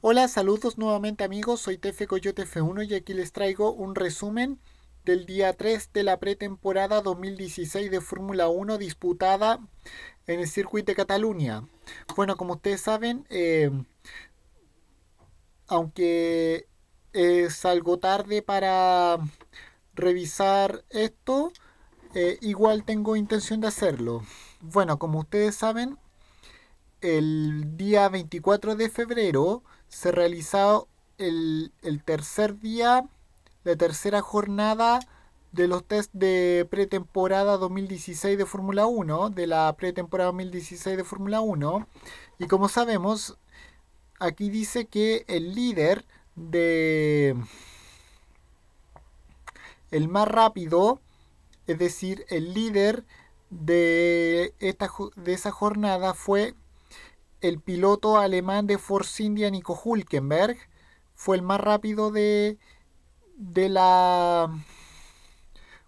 Hola, saludos nuevamente amigos, soy Tefe Coyote F1 y aquí les traigo un resumen del día 3 de la pretemporada 2016 de Fórmula 1 disputada en el circuito de Cataluña. Bueno, como ustedes saben, em, aunque es algo tarde para revisar esto, eh, igual tengo intención de hacerlo. Bueno, como ustedes saben, el día 24 de febrero se realizó el, tercer día, la tercera jornada de los test de pretemporada 2016 de Fórmula 1, de la pretemporada 2016 de Fórmula 1. Y como sabemos, aquí dice que el líder de... El más rápido, es decir, el líder de, esta, de esa jornada fue el piloto alemán de Force India, Nico Hulkenberg, fue el más rápido de, de la.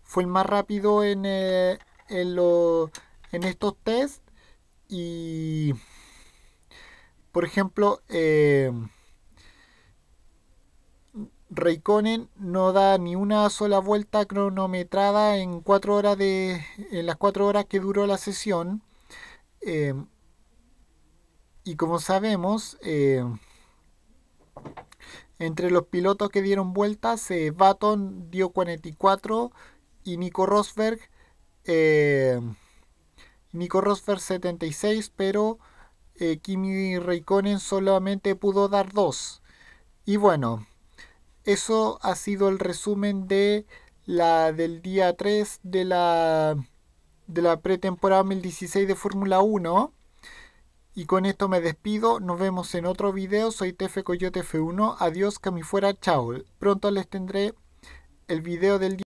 Fue el más rápido en, eh, en, en estos test. Y. Por ejemplo, eh, Raikkonen no da ni una sola vuelta cronometrada en, cuatro horas de, en las cuatro horas que duró la sesión. Eh, y como sabemos, eh, entre los pilotos que dieron vueltas, se Baton dio 44 y Nico Rosberg, eh, Nico Rosberg 76, pero eh, Kimi Raikkonen solamente pudo dar 2. Y bueno, eso ha sido el resumen de la del día 3 de la de la pretemporada 2016 de Fórmula 1. Y con esto me despido, nos vemos en otro video, soy Tefe Coyote F1, adiós, que mi fuera, chao. Pronto les tendré el video del día.